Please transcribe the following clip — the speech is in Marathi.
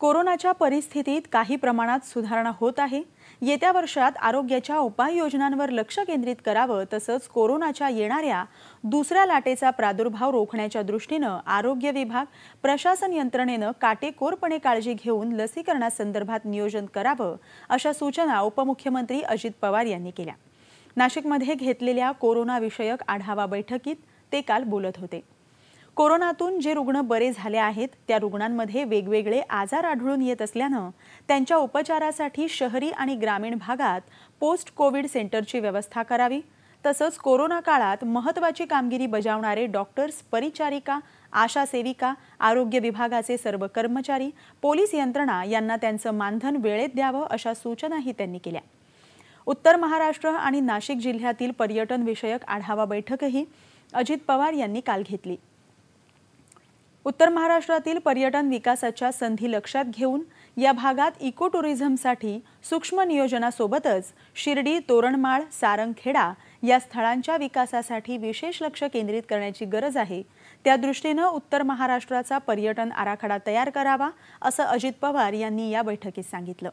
कोरोनाच्या परिस्थितीत काही प्रमाणात सुधारणा होत आहे येत्या वर्षात आरोग्याच्या उपाययोजनांवर लक्ष केंद्रित करावं तसंच कोरोनाच्या येणाऱ्या दुसऱ्या लाटेचा प्रादुर्भाव रोखण्याच्या दृष्टीनं आरोग्य विभाग प्रशासन यंत्रणेनं काटेकोरपणे काळजी घेऊन लसीकरणासंदर्भात नियोजन करावं अशा सूचना उपमुख्यमंत्री अजित पवार यांनी केल्या नाशिकमध्ये घेतलेल्या कोरोनाविषयक आढावा बैठकीत ते काल बोलत होते कोरोनातून जे रुग्ण बरे झाले आहेत त्या रुग्णांमध्ये वेगवेगळे आजार आढळून येत असल्यानं त्यांच्या उपचारासाठी शहरी आणि ग्रामीण भागात पोस्ट कोविड सेंटरची व्यवस्था करावी तसंच कोरोना काळात महत्त्वाची कामगिरी बजावणारे डॉक्टर्स परिचारिका आशा सेविका आरोग्य विभागाचे सर्व कर्मचारी पोलीस यंत्रणा यांना त्यांचं मानधन वेळेत द्यावं अशा सूचनाही त्यांनी केल्या उत्तर महाराष्ट्र आणि नाशिक जिल्ह्यातील पर्यटन विषयक आढावा बैठकही अजित पवार यांनी काल घेतली उत्तर महाराष्ट्रातील पर्यटन विकासाच्या संधी लक्षात घेऊन या भागात इको टुरिझमसाठी सूक्ष्म नियोजनासोबतच शिर्डी तोरणमाळ सारंगखेडा या स्थळांच्या विकासासाठी विशेष लक्ष केंद्रित करण्याची गरज आहे त्या उत्तर महाराष्ट्राचा पर्यटन आराखडा तयार करावा असं अजित पवार यांनी या बैठकीत सांगितलं